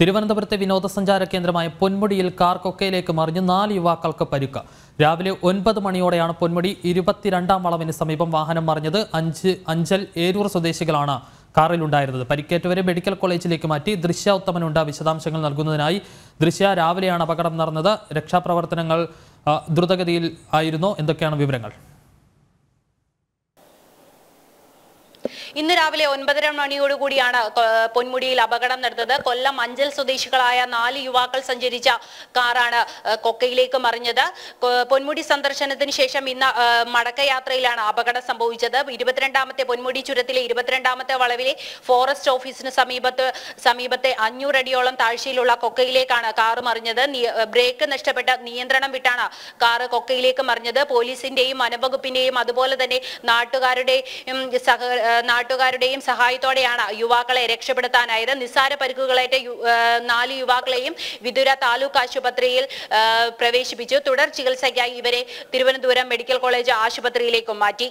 തിരുവനന്തപുരത്തെ വിനോദസഞ്ചാര കേന്ദ്രമായ പൊന്മുടിയിൽ കാർ കൊക്കയിലേക്ക് മറിഞ്ഞ് നാല് യുവാക്കൾക്ക് പരുക്ക് രാവിലെ ഒൻപത് മണിയോടെയാണ് പൊന്മുടി ഇരുപത്തിരണ്ടാം വളവിന് സമീപം വാഹനം മറിഞ്ഞത് അഞ്ച് അഞ്ചൽ ഏരൂർ സ്വദേശികളാണ് കാറിലുണ്ടായിരുന്നത് പരിക്കേറ്റവരെ മെഡിക്കൽ കോളേജിലേക്ക് മാറ്റി ദൃശ്യ ഉത്തമനുണ്ട വിശദാംശങ്ങൾ നൽകുന്നതിനായി ദൃശ്യ രാവിലെയാണ് അപകടം നടന്നത് രക്ഷാപ്രവർത്തനങ്ങൾ ദ്രുതഗതിയിൽ ആയിരുന്നു എന്തൊക്കെയാണ് വിവരങ്ങൾ ഇന്ന് രാവിലെ ഒൻപതര മണിയോടുകൂടിയാണ് പൊന്മുടിയിൽ അപകടം നടന്നത് കൊല്ലം അഞ്ചൽ സ്വദേശികളായ നാല് യുവാക്കൾ സഞ്ചരിച്ച കാറാണ് കൊക്കയിലേക്ക് മറിഞ്ഞത് പൊന്മുടി സന്ദർശനത്തിന് ശേഷം ഇന്ന് മടക്കയാത്രയിലാണ് അപകടം സംഭവിച്ചത് ഇരുപത്തിരണ്ടാമത്തെ പൊന്മുടി ചുരത്തിലെ ഇരുപത്തിരണ്ടാമത്തെ വളവിലെ ഫോറസ്റ്റ് ഓഫീസിന് സമീപത്ത് സമീപത്തെ അഞ്ഞൂറടിയോളം താഴ്ചയിലുള്ള കൊക്കയിലേക്കാണ് കാറ് മറിഞ്ഞത് ബ്രേക്ക് നഷ്ടപ്പെട്ട നിയന്ത്രണം വിട്ടാണ് കാർ കൊക്കയിലേക്ക് മറിഞ്ഞത് പോലീസിന്റെയും വനംവകുപ്പിന്റെയും അതുപോലെ തന്നെ നാട്ടുകാരുടെയും സഹ നാട്ടുകാരുടെയും സഹായത്തോടെയാണ് യുവാക്കളെ രക്ഷപ്പെടുത്താനായത് നിസ്സാര പരിക്കുകളേറ്റ നാല് യുവാക്കളെയും വിദുര താലൂക്ക് ആശുപത്രിയിൽ പ്രവേശിപ്പിച്ചു തുടർ ചികിത്സയ്ക്കായി ഇവരെ തിരുവനന്തപുരം മെഡിക്കൽ കോളേജ് ആശുപത്രിയിലേക്കും മാറ്റി